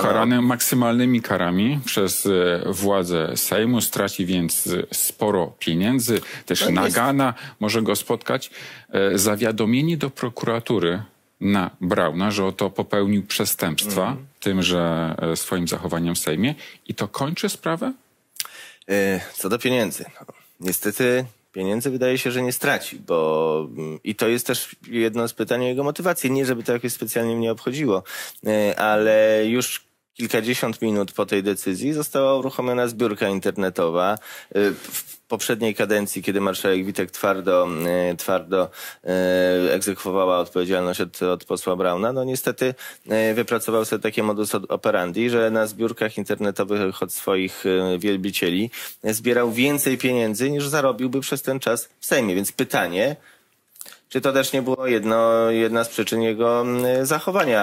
Karany maksymalnymi karami przez e, władze Sejmu, straci więc e, sporo pieniędzy. Też nagana może go spotkać. E, zawiadomienie do prokuratury na Brauna, że oto popełnił przestępstwa mhm. tym, że swoim zachowaniem w Sejmie. I to kończy sprawę? Co do pieniędzy. No. Niestety pieniędzy wydaje się, że nie straci, bo mm, i to jest też jedno z pytań o jego motywację. Nie, żeby to jakoś specjalnie mnie obchodziło, e, ale już kilkadziesiąt minut po tej decyzji została uruchomiona zbiórka internetowa. Y, w poprzedniej kadencji, kiedy marszałek Witek twardo, y, twardo y, egzekwowała odpowiedzialność od, od posła Brauna, no niestety wypracował sobie takie modus operandi, że na zbiórkach internetowych od swoich wielbicieli zbierał więcej pieniędzy niż zarobiłby przez ten czas w Sejmie. Więc pytanie, czy to też nie było jedno, jedna z przyczyn jego mm, zachowania?